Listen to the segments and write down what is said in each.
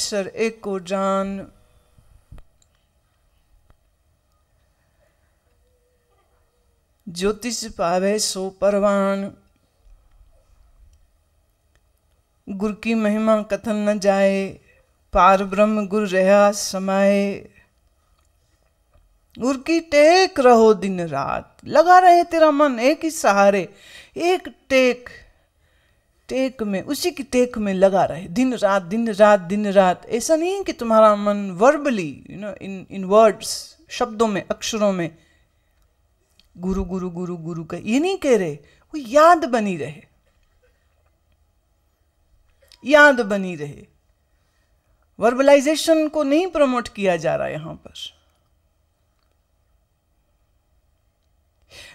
परमेश्वर एक को जान ज्योतिष पावे सो परवान गुर की महिमा कथन न जाए पार ब्रह्म गुरु रहा समाए गुर की टेक रहो दिन रात लगा रहे तेरा मन एक ही सहारे एक टेक टेक में उसी की टेक में लगा रहे दिन रात दिन रात दिन रात ऐसा नहीं कि तुम्हारा मन verbally you know in in words शब्दों में अक्षरों में गुरु गुरु गुरु गुरु का ये नहीं कह रहे वो याद बनी रहे याद बनी रहे वर्बलाइजेशन को नहीं प्रमोट किया जा रहा है यहां पर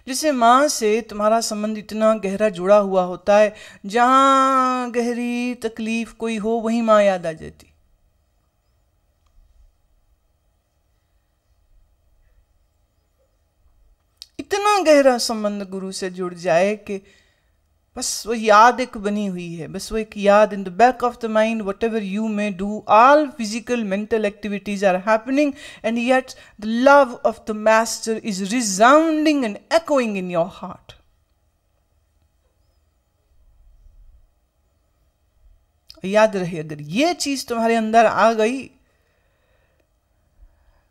जैसे माँ से तुम्हारा संबंध इतना गहरा जुड़ा हुआ होता है जहाँ गहरी तकलीफ कोई हो वहीं माँ याद आ जाती इतना गहरा संबंध गुरु से जुड़ जाए कि बस वो याद एक बनी हुई है बस वो एक याद in the back of the mind whatever you may do all physical mental activities are happening and yet the love of the master is resounding and echoing in your heart याद रहे अगर ये चीज तुम्हारे अंदर आ गई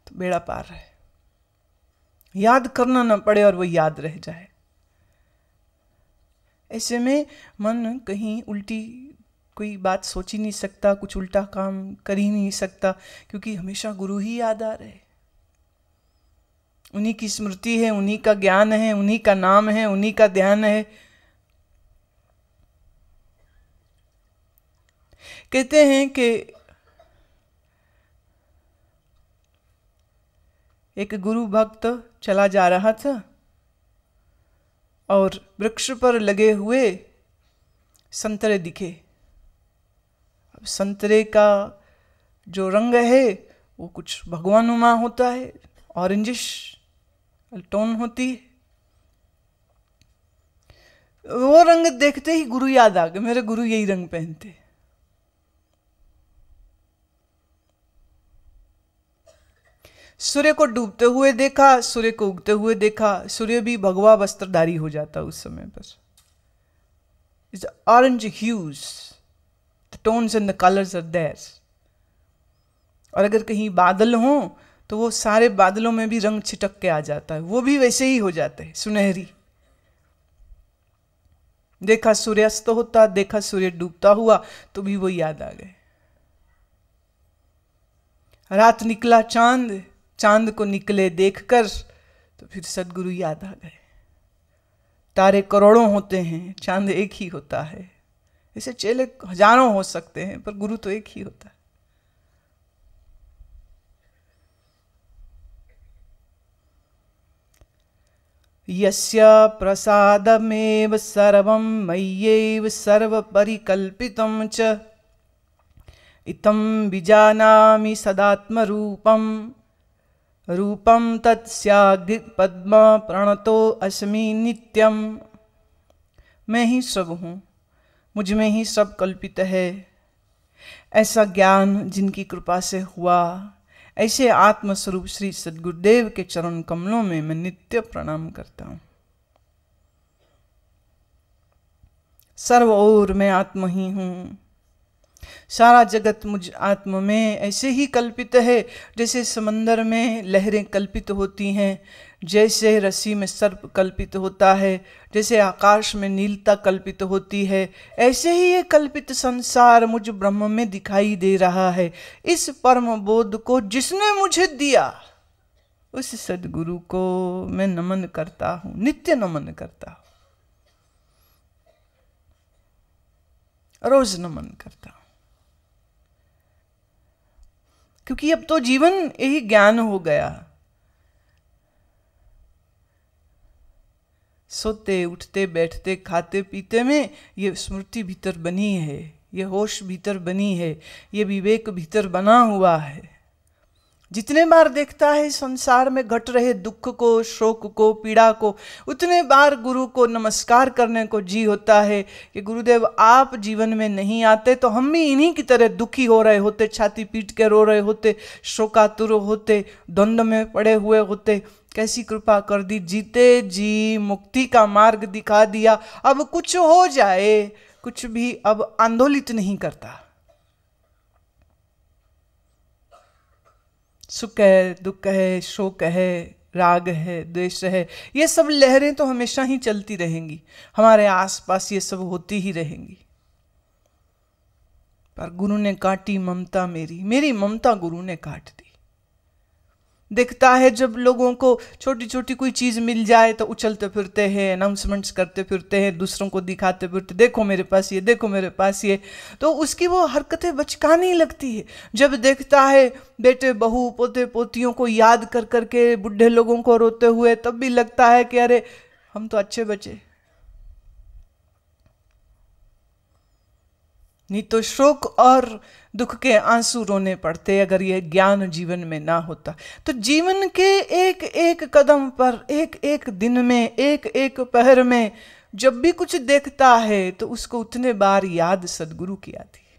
तो बेड़ा पार रहे याद करना ना पड़े और वो याद रह जाए ऐसे में मन कहीं उल्टी कोई बात सोच ही नहीं सकता कुछ उल्टा काम कर ही नहीं सकता क्योंकि हमेशा गुरु ही याद आ रहे उन्हीं की स्मृति है उन्हीं का ज्ञान है उन्हीं का नाम है उन्हीं का ध्यान है कहते हैं कि एक गुरु भक्त चला जा रहा था और वृक्ष पर लगे हुए संतरे दिखे अब संतरे का जो रंग है वो कुछ भगवानुमा होता है ऑरेंजिश टोन होती है वो रंग देखते ही गुरु याद आ गए मेरे गुरु यही रंग पहनते सूर्य को डूबते हुए देखा सूर्य को उगते हुए देखा सूर्य भी भगवा वस्त्रधारी हो जाता उस समय पर is orange hues the tones and the colours are there और अगर कहीं बादल हों तो वो सारे बादलों में भी रंग छिटक के आ जाता है वो भी वैसे ही हो जाते हैं सुनहरी देखा सूर्यास्त होता देखा सूर्य डूबता हुआ तो भी वो याद आ गए रात निकला चांद चांद को निकले देखकर तो फिर सदगुरु याद आ गए तारे करोड़ों होते हैं चांद एक ही होता है ऐसे चेले हजारों हो सकते हैं पर गुरु तो एक ही होता है यस्य प्रसादमेव सर्वं मय्यैव सर्वपरिकल्पितं च इतं विजानामि सदात्मरूपम् रूपम रूपं तत्स्याग्निपद्मा प्रणतो अस्मि नित्यम मैं ही सब हूँ मुझ में ही सब कल्पित है ऐसा ज्ञान जिनकी कृपा से हुआ ऐसे आत्मस्वरूप श्री सदगुरुदेव के चरण कमलों में मैं नित्य प्रणाम करता हूँ सर्व और मैं आत्म ही हूँ सारा जगत मुझ आत्म में ऐसे ही कल्पित है जैसे समंदर में लहरें कल्पित होती हैं जैसे रस्सी में सर्प कल्पित होता है जैसे आकाश में नीलता कल्पित होती है ऐसे ही ये कल्पित संसार मुझ ब्रह्म में दिखाई दे रहा है इस परम बोध को जिसने मुझे दिया उस सदगुरु को मैं नमन करता हूँ नित्य नमन करता हूँ रोज नमन करता हूँ क्योंकि अब तो जीवन यही ज्ञान हो गया सोते उठते बैठते खाते पीते में ये स्मृति भीतर बनी है ये होश भीतर बनी है ये विवेक भीतर बना हुआ है जितने बार देखता है संसार में घट रहे दुख को शोक को पीड़ा को उतने बार गुरु को नमस्कार करने को जी होता है कि गुरुदेव आप जीवन में नहीं आते तो हम भी इन्हीं की तरह दुखी हो रहे होते छाती पीट के रो रहे होते शोकातुर होते द्वंद में पड़े हुए होते कैसी कृपा कर दी जीते जी मुक्ति का मार्ग दिखा दिया अब कुछ हो जाए कुछ भी अब आंदोलित नहीं करता सुख है दुख है शोक है राग है द्वेष है ये सब लहरें तो हमेशा ही चलती रहेंगी हमारे आसपास ये सब होती ही रहेंगी पर गुरु ने काटी ममता मेरी मेरी ममता गुरु ने काट दी दिखता है जब लोगों को छोटी छोटी कोई चीज़ मिल जाए तो उछलते फिरते हैं अनाउंसमेंट्स करते फिरते हैं दूसरों को दिखाते फिरते देखो मेरे पास ये देखो मेरे पास ये तो उसकी वो हरकतें बचकानी लगती है जब देखता है बेटे बहू पोते पोतियों को याद कर करके बूढ़े लोगों को रोते हुए तब भी लगता है कि अरे हम तो अच्छे बचे नहीं तो शोक और दुख के आंसू रोने पड़ते अगर ये ज्ञान जीवन में ना होता तो जीवन के एक एक कदम पर एक एक दिन में एक एक पहर में जब भी कुछ देखता है तो उसको उतने बार याद सदगुरु की आती है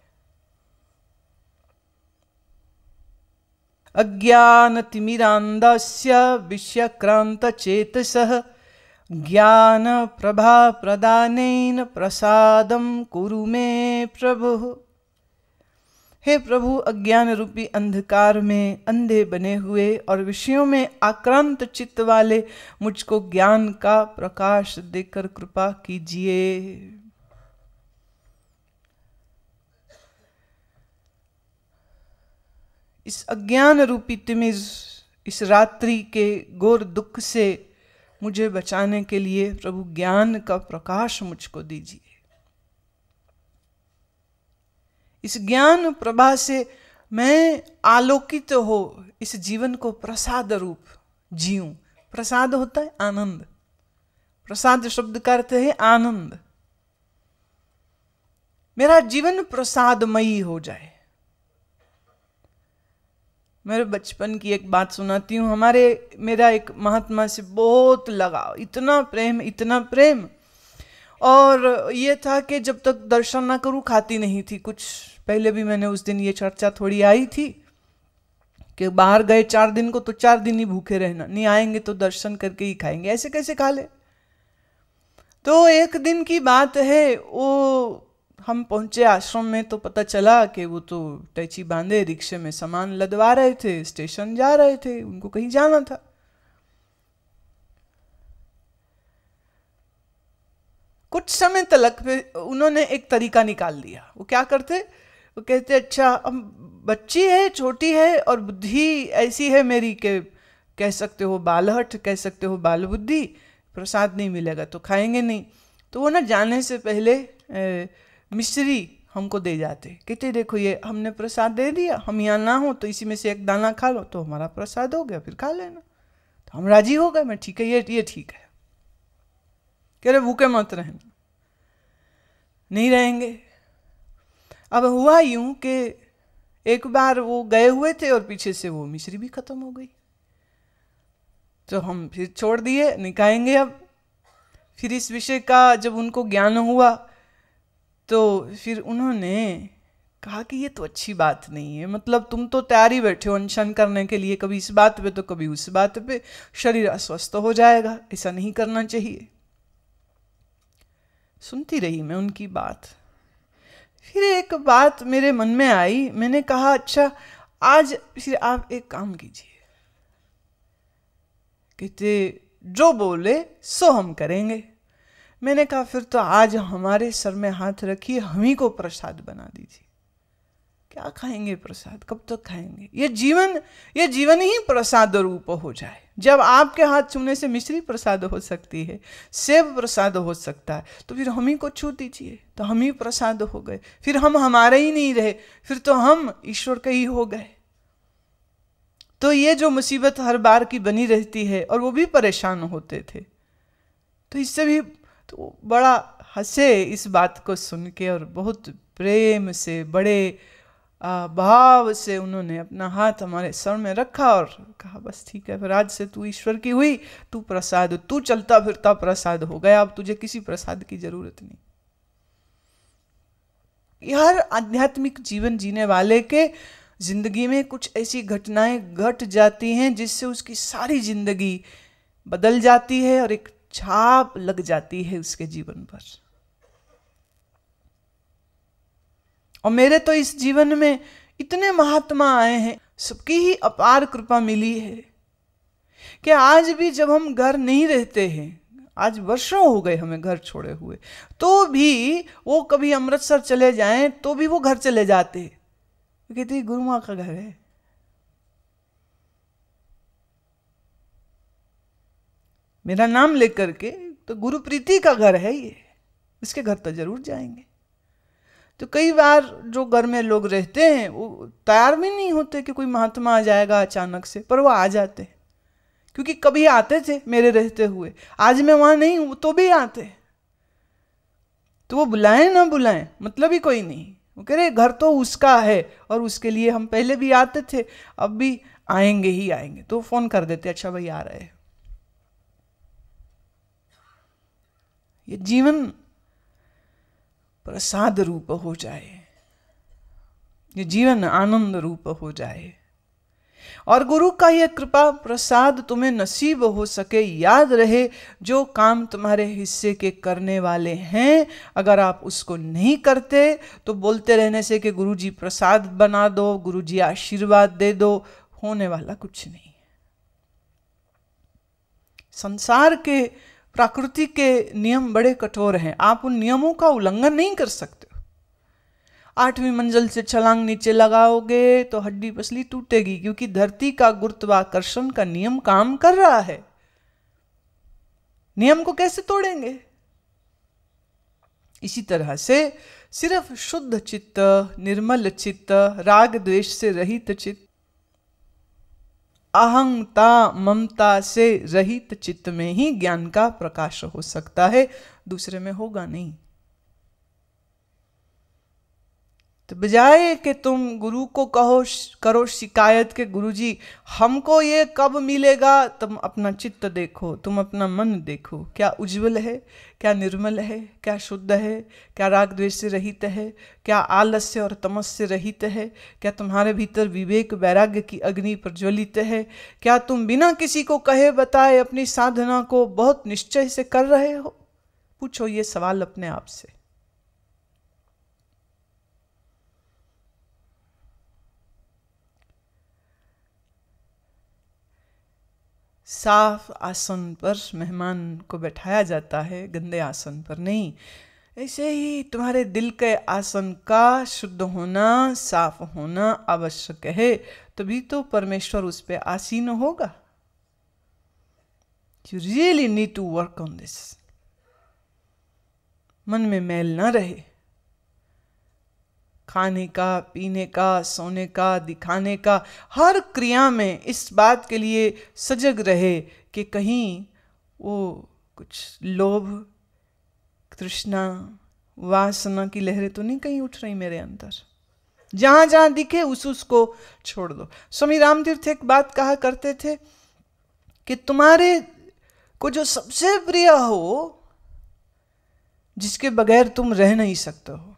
क्रांत विषयक्रांत चेतसः ज्ञान प्रदान प्रसाद कुरु मे प्रभु हे प्रभु अज्ञान रूपी अंधकार में अंधे बने हुए और विषयों में आक्रांत चित्त वाले मुझको ज्ञान का प्रकाश देकर कृपा कीजिए इस अज्ञान रूपी तिमिज इस रात्रि के घोर दुख से मुझे बचाने के लिए प्रभु ज्ञान का प्रकाश मुझको दीजिए इस ज्ञान प्रभा से मैं आलोकित तो हो इस जीवन को प्रसाद रूप जीऊं प्रसाद होता है आनंद प्रसाद शब्द का अर्थ है आनंद मेरा जीवन प्रसादमयी हो जाए मेरे बचपन की एक बात सुनाती हूँ हमारे मेरा एक महात्मा से बहुत लगाव इतना प्रेम इतना प्रेम और ये था कि जब तक दर्शन ना करूँ खाती नहीं थी कुछ पहले भी मैंने उस दिन ये चर्चा थोड़ी आई थी कि बाहर गए चार दिन को तो चार दिन ही भूखे रहना नहीं आएंगे तो दर्शन करके ही खाएंगे ऐसे कैसे खा ले तो एक दिन की बात है वो हम पहुंचे आश्रम में तो पता चला कि वो तो टैची बांधे रिक्शे में सामान लदवा रहे थे स्टेशन जा रहे थे उनको कहीं जाना था कुछ समय तलक पे उन्होंने एक तरीका निकाल लिया वो क्या करते वो कहते अच्छा हम बच्ची है छोटी है और बुद्धि ऐसी है मेरी के कह सकते हो बालहट कह सकते हो बाल बुद्धि प्रसाद नहीं मिलेगा तो खाएंगे नहीं तो वो ना जाने से पहले ए, मिश्री हमको दे जाते कहते देखो ये हमने प्रसाद दे दिया हम यहाँ ना हो तो इसी में से एक दाना खा लो तो हमारा प्रसाद हो गया फिर खा लेना तो हम राजी हो गए मैं ठीक है ये ये ठीक है कह रहे भूखे मत रहना नहीं रहेंगे अब हुआ यूं कि एक बार वो गए हुए थे और पीछे से वो मिश्री भी खत्म हो गई तो हम फिर छोड़ दिए निकाएंगे अब फिर इस विषय का जब उनको ज्ञान हुआ तो फिर उन्होंने कहा कि ये तो अच्छी बात नहीं है मतलब तुम तो तैयार ही बैठे हो अनशन करने के लिए कभी इस बात पे तो कभी उस बात पे शरीर अस्वस्थ हो जाएगा ऐसा नहीं करना चाहिए सुनती रही मैं उनकी बात फिर एक बात मेरे मन में आई मैंने कहा अच्छा आज फिर आप एक काम कीजिए कहते जो बोले सो हम करेंगे मैंने कहा फिर तो आज हमारे सर में हाथ रखिए हम ही को प्रसाद बना दीजिए क्या खाएंगे प्रसाद कब तक तो खाएंगे ये जीवन ये जीवन ही प्रसाद रूप हो जाए जब आपके हाथ छूने से मिश्री प्रसाद हो सकती है सेब प्रसाद हो सकता है तो फिर हम ही को छू दीजिए तो हम ही प्रसाद हो गए फिर हम हमारे ही नहीं रहे फिर तो हम ईश्वर के ही हो गए तो ये जो मुसीबत हर बार की बनी रहती है और वो भी परेशान होते थे तो इससे भी तो बड़ा हंसे इस बात को सुन के और बहुत प्रेम से बड़े भाव से उन्होंने अपना हाथ हमारे सर में रखा और कहा बस ठीक है फिर आज से तू ईश्वर की हुई तू प्रसाद तू चलता फिरता प्रसाद हो गया अब तुझे किसी प्रसाद की जरूरत नहीं हर आध्यात्मिक जीवन जीने वाले के जिंदगी में कुछ ऐसी घटनाएं घट जाती हैं जिससे उसकी सारी जिंदगी बदल जाती है और एक छाप लग जाती है उसके जीवन पर और मेरे तो इस जीवन में इतने महात्मा आए हैं सबकी ही अपार कृपा मिली है कि आज भी जब हम घर नहीं रहते हैं आज वर्षों हो गए हमें घर छोड़े हुए तो भी वो कभी अमृतसर चले जाएं तो भी वो घर चले जाते कहते गुरुमा का घर है मेरा नाम लेकर के तो गुरु प्रीति का घर है ये इसके घर तो जरूर जाएंगे तो कई बार जो घर में लोग रहते हैं वो तैयार भी नहीं होते कि कोई महात्मा आ जाएगा अचानक से पर वो आ जाते हैं क्योंकि कभी आते थे मेरे रहते हुए आज मैं वहाँ नहीं हूँ तो भी आते तो वो बुलाएं ना बुलाएं मतलब ही कोई नहीं वो कह रहे घर तो उसका है और उसके लिए हम पहले भी आते थे अब भी आएंगे ही आएंगे तो फ़ोन कर देते अच्छा भाई आ रहे ये जीवन प्रसाद रूप हो जाए ये जीवन आनंद रूप हो जाए और गुरु का यह कृपा प्रसाद तुम्हें नसीब हो सके याद रहे जो काम तुम्हारे हिस्से के करने वाले हैं अगर आप उसको नहीं करते तो बोलते रहने से कि गुरु जी प्रसाद बना दो गुरु जी आशीर्वाद दे दो होने वाला कुछ नहीं संसार के प्रकृति के नियम बड़े कठोर हैं आप उन नियमों का उल्लंघन नहीं कर सकते आठवीं मंजिल से छलांग नीचे लगाओगे तो हड्डी पसली टूटेगी क्योंकि धरती का गुरुत्वाकर्षण का नियम काम कर रहा है नियम को कैसे तोड़ेंगे इसी तरह से सिर्फ शुद्ध चित्त निर्मल चित्त राग द्वेष से रहित चित्त अहंता ममता से रहित चित्त में ही ज्ञान का प्रकाश हो सकता है दूसरे में होगा नहीं तो बजाय कि तुम गुरु को कहो करो शिकायत के गुरु जी हमको ये कब मिलेगा तुम अपना चित्त देखो तुम अपना मन देखो क्या उज्जवल है क्या निर्मल है क्या शुद्ध है क्या राग द्वेष से रहित है क्या आलस्य और तमस से रहित है क्या तुम्हारे भीतर विवेक वैराग्य की अग्नि प्रज्वलित है क्या तुम बिना किसी को कहे बताए अपनी साधना को बहुत निश्चय से कर रहे हो पूछो ये सवाल अपने आप से साफ आसन पर मेहमान को बैठाया जाता है गंदे आसन पर नहीं ऐसे ही तुम्हारे दिल के आसन का शुद्ध होना साफ होना आवश्यक है तभी तो परमेश्वर उस पर आसीन होगा you really need to work on this मन में मैल ना रहे खाने का पीने का सोने का दिखाने का हर क्रिया में इस बात के लिए सजग रहे कि कहीं वो कुछ लोभ तृष्णा वासना की लहरें तो नहीं कहीं उठ रही मेरे अंदर जहाँ जहाँ दिखे उस उसको छोड़ दो स्वामी रामतीर्थ एक बात कहा करते थे कि तुम्हारे को जो सबसे प्रिय हो जिसके बगैर तुम रह नहीं सकते हो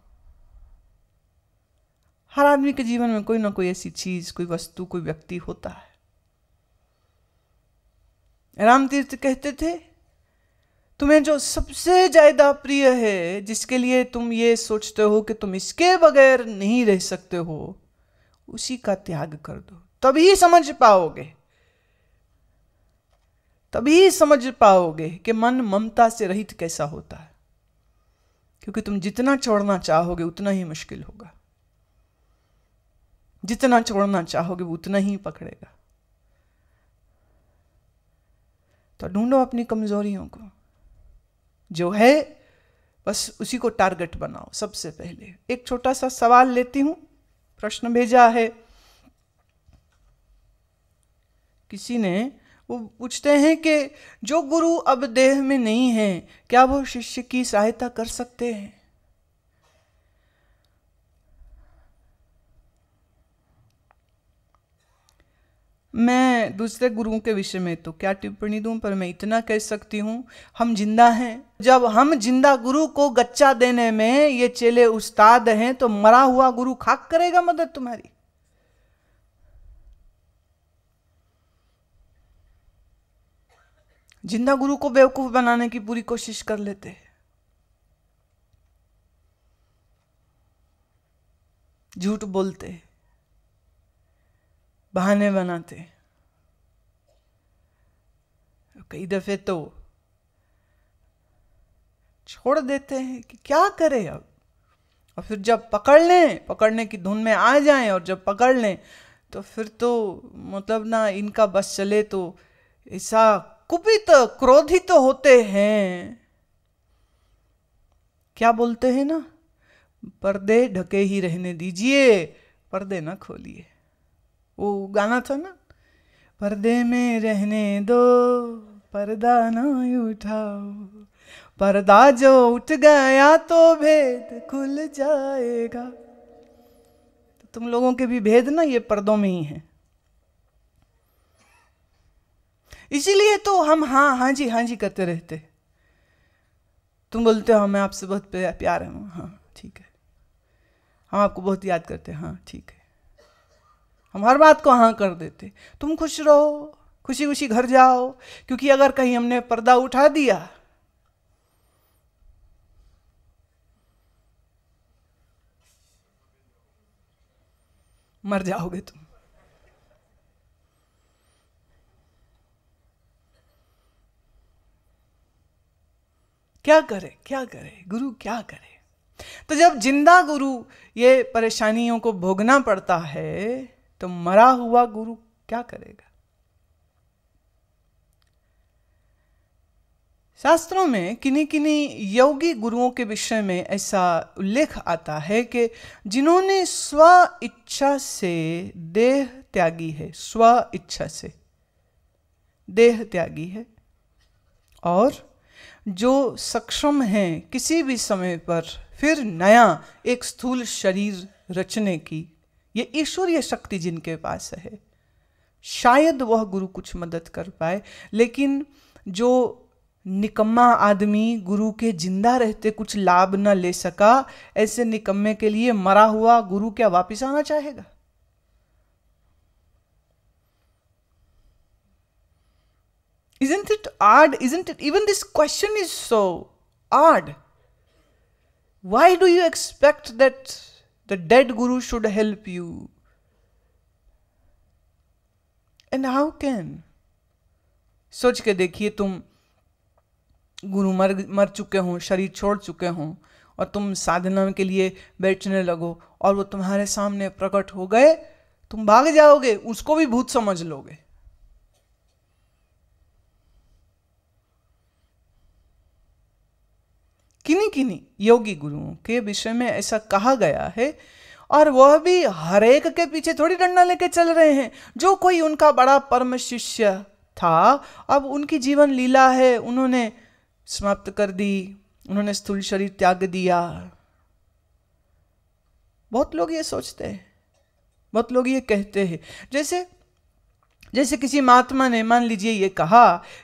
हर आदमी के जीवन में कोई ना कोई ऐसी चीज कोई वस्तु कोई व्यक्ति होता है राम तीर्थ कहते थे तुम्हें जो सबसे ज्यादा प्रिय है जिसके लिए तुम ये सोचते हो कि तुम इसके बगैर नहीं रह सकते हो उसी का त्याग कर दो तभी समझ पाओगे तभी समझ पाओगे कि मन ममता से रहित कैसा होता है क्योंकि तुम जितना छोड़ना चाहोगे उतना ही मुश्किल होगा जितना छोड़ना अच्छा चाहोगे उतना ही पकड़ेगा तो ढूंढो अपनी कमजोरियों को जो है बस उसी को टारगेट बनाओ सबसे पहले एक छोटा सा सवाल लेती हूं प्रश्न भेजा है किसी ने वो पूछते हैं कि जो गुरु अब देह में नहीं है क्या वो शिष्य की सहायता कर सकते हैं मैं दूसरे गुरुओं के विषय में तो क्या टिप्पणी दूं पर मैं इतना कह सकती हूं हम जिंदा हैं जब हम जिंदा गुरु को गच्चा देने में ये चेले उस्ताद हैं तो मरा हुआ गुरु खाक करेगा मदद तुम्हारी जिंदा गुरु को बेवकूफ बनाने की पूरी कोशिश कर लेते हैं झूठ बोलते हैं बहाने बनाते कई दफे तो छोड़ देते हैं कि क्या करें अब और फिर जब पकड़ लें पकड़ने की धुन में आ जाएं और जब पकड़ लें तो फिर तो मतलब ना इनका बस चले तो ऐसा कुपित क्रोधित तो होते हैं क्या बोलते हैं ना पर्दे ढके ही रहने दीजिए पर्दे ना खोलिए वो गाना था ना पर्दे में रहने दो पर्दा ना उठाओ पर्दा जो उठ गया तो भेद खुल जाएगा तो तुम लोगों के भी भेद ना ये पर्दों में ही है इसीलिए तो हम हाँ हाँ जी हाँ जी करते रहते तुम बोलते हो मैं आपसे बहुत प्यार हूँ हाँ ठीक है हम आपको बहुत याद करते हैं हाँ ठीक है हम हर बात को हाँ कर देते तुम खुश रहो खुशी खुशी घर जाओ क्योंकि अगर कहीं हमने पर्दा उठा दिया मर जाओगे तुम क्या करे क्या करे गुरु क्या करे तो जब जिंदा गुरु ये परेशानियों को भोगना पड़ता है तो मरा हुआ गुरु क्या करेगा शास्त्रों में किन्हीं किन्हीं योगी गुरुओं के विषय में ऐसा उल्लेख आता है कि जिन्होंने स्व इच्छा से देह त्यागी है स्व इच्छा से देह त्यागी है और जो सक्षम हैं किसी भी समय पर फिर नया एक स्थूल शरीर रचने की ये ईश्वरीय शक्ति जिनके पास है शायद वह गुरु कुछ मदद कर पाए लेकिन जो निकम्मा आदमी गुरु के जिंदा रहते कुछ लाभ न ले सका ऐसे निकम्मे के लिए मरा हुआ गुरु क्या वापस आना चाहेगा isn't it odd isn't it even this question is so odd why do you expect that The dead guru should help you. And how can सोच के देखिए तुम गुरु मर मर चुके हों शरीर छोड़ चुके हों और तुम साधना के लिए बैठने लगो और वो तुम्हारे सामने प्रकट हो गए तुम भाग जाओगे उसको भी भूत समझ लोगे किन्हीं किन्हीं योगी गुरुओं के विषय में ऐसा कहा गया है और वह भी हरेक के पीछे थोड़ी डंडा लेके चल रहे हैं जो कोई उनका बड़ा परम शिष्य था अब उनकी जीवन लीला है उन्होंने समाप्त कर दी उन्होंने स्थूल शरीर त्याग दिया बहुत लोग ये सोचते हैं बहुत लोग ये कहते हैं जैसे जैसे किसी महात्मा ने मान लीजिए ये कहा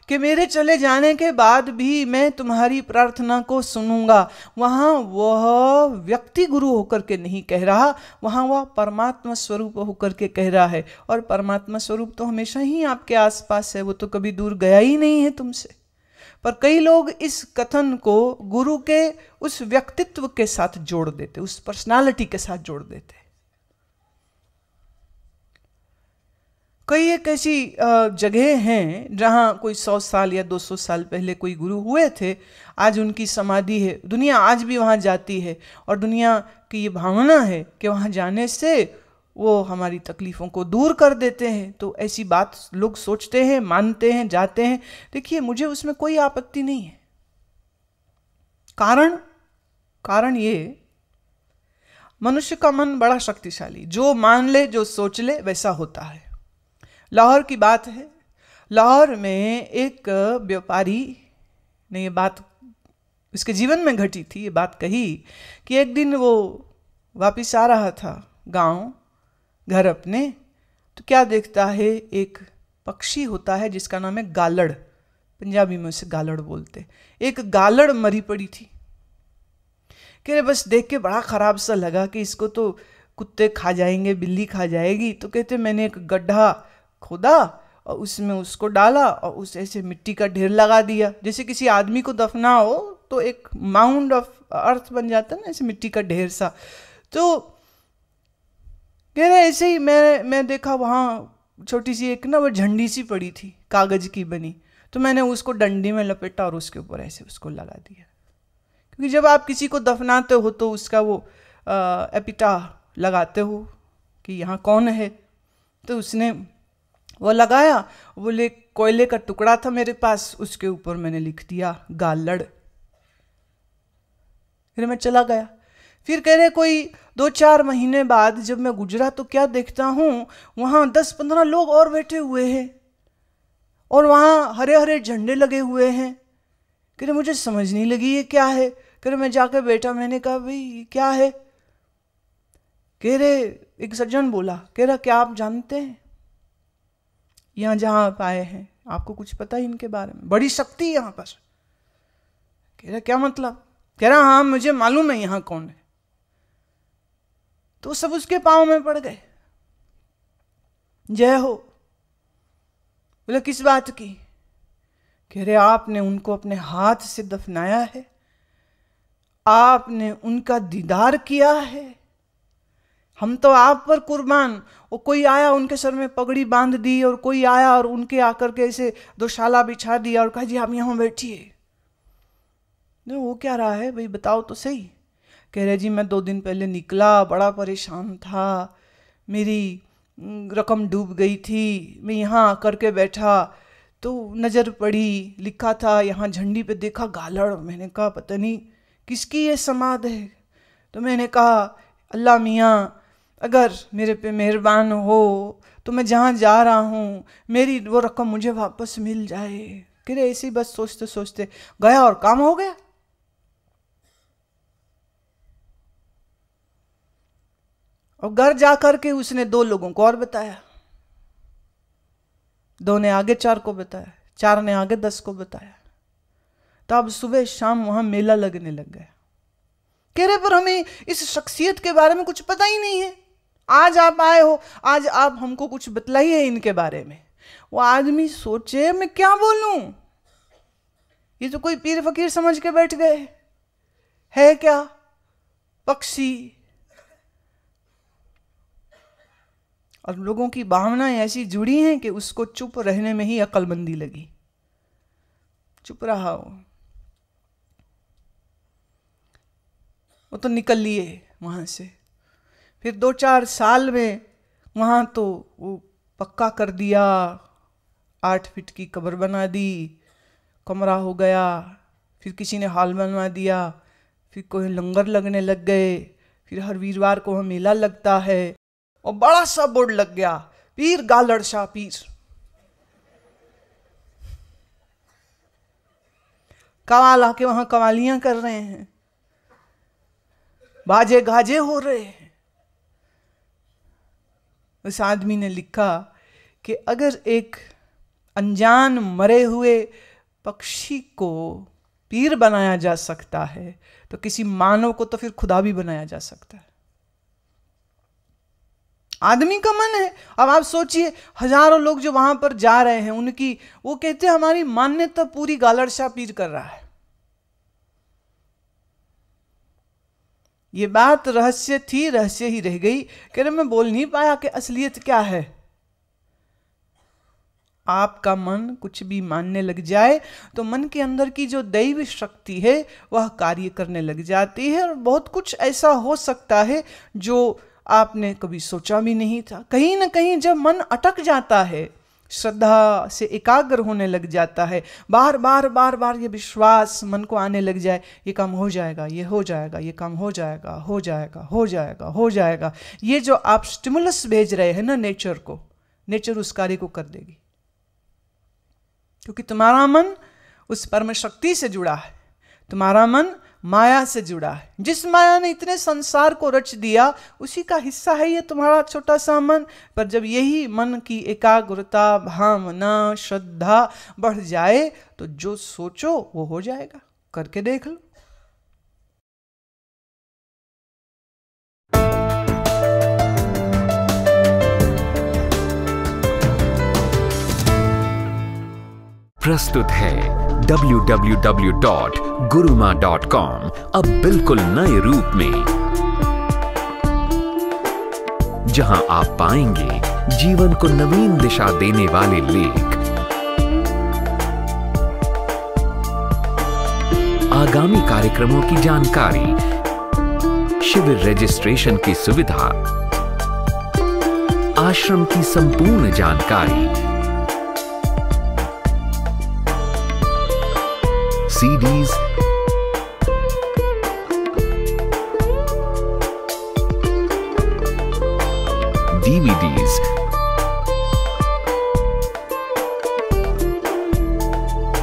कि मेरे चले जाने के बाद भी मैं तुम्हारी प्रार्थना को सुनूंगा वहाँ वह व्यक्ति गुरु होकर के नहीं कह रहा वहाँ वह परमात्मा स्वरूप होकर के कह रहा है और परमात्मा स्वरूप तो हमेशा ही आपके आसपास है वो तो कभी दूर गया ही नहीं है तुमसे पर कई लोग इस कथन को गुरु के उस व्यक्तित्व के साथ जोड़ देते उस पर्सनालिटी के साथ जोड़ देते कई एक ऐसी जगह हैं जहाँ कोई सौ साल या दो सौ साल पहले कोई गुरु हुए थे आज उनकी समाधि है दुनिया आज भी वहाँ जाती है और दुनिया की ये भावना है कि वहाँ जाने से वो हमारी तकलीफ़ों को दूर कर देते हैं तो ऐसी बात लोग सोचते हैं मानते हैं जाते हैं देखिए मुझे उसमें कोई आपत्ति नहीं है कारण कारण ये मनुष्य का मन बड़ा शक्तिशाली जो मान ले जो सोच ले वैसा होता है लाहौर की बात है लाहौर में एक व्यापारी ने ये बात उसके जीवन में घटी थी ये बात कही कि एक दिन वो वापस आ रहा था गांव घर अपने तो क्या देखता है एक पक्षी होता है जिसका नाम है गालड़ पंजाबी में उसे गालड़ बोलते एक गालड़ मरी पड़ी थी कह रहे बस देख के बड़ा ख़राब सा लगा कि इसको तो कुत्ते खा जाएंगे बिल्ली खा जाएगी तो कहते मैंने एक गड्ढा खोदा और उसमें उसको डाला और उस ऐसे मिट्टी का ढेर लगा दिया जैसे किसी आदमी को दफना हो तो एक माउंड ऑफ अर्थ बन जाता ना ऐसे मिट्टी का ढेर सा तो कह रहे ऐसे ही मैं मैं देखा वहाँ छोटी सी एक ना वो झंडी सी पड़ी थी कागज़ की बनी तो मैंने उसको डंडी में लपेटा और उसके ऊपर ऐसे उसको लगा दिया क्योंकि जब आप किसी को दफनाते हो तो उसका वो एपिटा लगाते हो कि यहाँ कौन है तो उसने वो लगाया वो ले कोयले का टुकड़ा था मेरे पास उसके ऊपर मैंने लिख दिया गालड़ फिर मैं चला गया फिर कह रहे कोई दो चार महीने बाद जब मैं गुजरा तो क्या देखता हूँ वहाँ दस पंद्रह लोग और बैठे हुए हैं और वहाँ हरे हरे झंडे लगे हुए हैं कह रहे मुझे समझ नहीं लगी ये क्या है कह रहे मैं जाकर बैठा मैंने कहा भाई क्या है कह रहे एक सज्जन बोला कह रहा क्या आप जानते हैं यहाँ जहाँ आप आए हैं आपको कुछ पता ही इनके बारे में बड़ी शक्ति यहाँ पर कह रहा क्या मतलब कह रहा हाँ मुझे मालूम है यहाँ कौन है तो सब उसके पाँव में पड़ गए जय हो बोले किस बात की कह रहे आपने उनको अपने हाथ से दफनाया है आपने उनका दीदार किया है हम तो आप पर कुर्बान और कोई आया उनके सर में पगड़ी बांध दी और कोई आया और उनके आकर के ऐसे दोशाला बिछा दिया और कहा जी आप यहाँ बैठिए नहीं वो क्या रहा है भाई बताओ तो सही कह रहे जी मैं दो दिन पहले निकला बड़ा परेशान था मेरी रकम डूब गई थी मैं यहाँ आकर के बैठा तो नज़र पड़ी लिखा था यहाँ झंडी पे देखा गालड़ मैंने कहा पता नहीं किसकी ये समाध है तो मैंने कहा अल्लाह मियाँ अगर मेरे पे मेहरबान हो तो मैं जहाँ जा रहा हूँ मेरी वो रकम मुझे वापस मिल जाए फिर ऐसी बस सोचते सोचते गया और काम हो गया और घर जा कर के उसने दो लोगों को और बताया दो ने आगे चार को बताया चार ने आगे दस को बताया तब सुबह शाम वहां मेला लगने लग गया कह रहे पर हमें इस शख्सियत के बारे में कुछ पता ही नहीं है आज आप आए हो आज आप हमको कुछ बतलाइए इनके बारे में वो आदमी सोचे मैं क्या बोलूं ये तो कोई पीर फकीर समझ के बैठ गए है क्या पक्षी और लोगों की भावनाएं ऐसी जुड़ी हैं कि उसको चुप रहने में ही अक्लमंदी लगी चुप रहा हो वो तो निकल लिए वहां से फिर दो चार साल में वहाँ तो वो पक्का कर दिया आठ फीट की कब्र बना दी कमरा हो गया फिर किसी ने हॉल बनवा दिया फिर कोई लंगर लगने लग गए फिर हर वीरवार को वहाँ मेला लगता है और बड़ा सा बोर्ड लग गया पीर गालड़ शाह पीर कवाल आके वहाँ कवालियाँ कर रहे हैं बाजे गाजे हो रहे हैं उस आदमी ने लिखा कि अगर एक अनजान मरे हुए पक्षी को पीर बनाया जा सकता है तो किसी मानव को तो फिर खुदा भी बनाया जा सकता है आदमी का मन है अब आप सोचिए हजारों लोग जो वहां पर जा रहे हैं उनकी वो कहते हैं हमारी मान्यता पूरी गालड़ पीर कर रहा है ये बात रहस्य थी रहस्य ही रह गई कह रहे मैं बोल नहीं पाया कि असलियत क्या है आपका मन कुछ भी मानने लग जाए तो मन के अंदर की जो दैवी शक्ति है वह कार्य करने लग जाती है और बहुत कुछ ऐसा हो सकता है जो आपने कभी सोचा भी नहीं था कहीं ना कहीं जब मन अटक जाता है श्रद्धा से एकाग्र होने लग जाता है बार बार बार बार ये विश्वास मन को आने लग जाए ये काम हो जाएगा ये हो जाएगा ये काम हो जाएगा हो जाएगा हो जाएगा हो जाएगा ये जो आप स्टिमुलस भेज रहे हैं ना नेचर को नेचर उस कार्य को कर देगी क्योंकि तुम्हारा मन उस परम शक्ति से जुड़ा है तुम्हारा मन माया से जुड़ा है जिस माया ने इतने संसार को रच दिया उसी का हिस्सा है ये तुम्हारा छोटा सा मन पर जब यही मन की एकाग्रता भावना श्रद्धा बढ़ जाए तो जो सोचो वो हो जाएगा करके देख लो प्रस्तुत है www.guruma.com अब बिल्कुल नए रूप में जहां आप पाएंगे जीवन को नवीन दिशा देने वाले लेख आगामी कार्यक्रमों की जानकारी शिविर रजिस्ट्रेशन की सुविधा आश्रम की संपूर्ण जानकारी CDs, DVDs,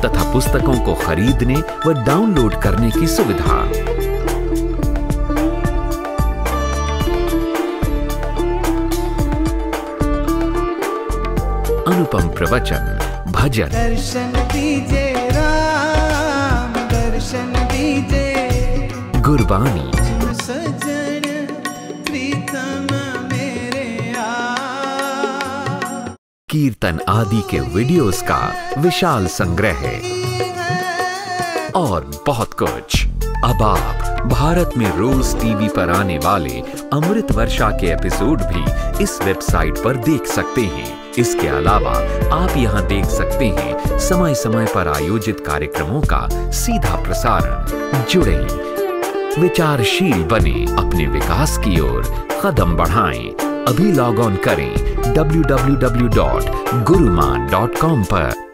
तथा पुस्तकों को खरीदने व डाउनलोड करने की सुविधा अनुपम प्रवचन भजन दर्शन दीजिए दे गुरबानी सजन प्रीतम मेरे कीर्तन आदि के वीडियोस का विशाल संग्रह है और बहुत कुछ अब आप भारत में रोज टीवी पर आने वाले अमृत वर्षा के एपिसोड भी इस वेबसाइट पर देख सकते हैं इसके अलावा आप यहाँ देख सकते हैं समय समय पर आयोजित कार्यक्रमों का सीधा प्रसारण जुड़े विचारशील बने अपने विकास की ओर कदम बढ़ाएं अभी लॉग ऑन करें डब्ल्यू पर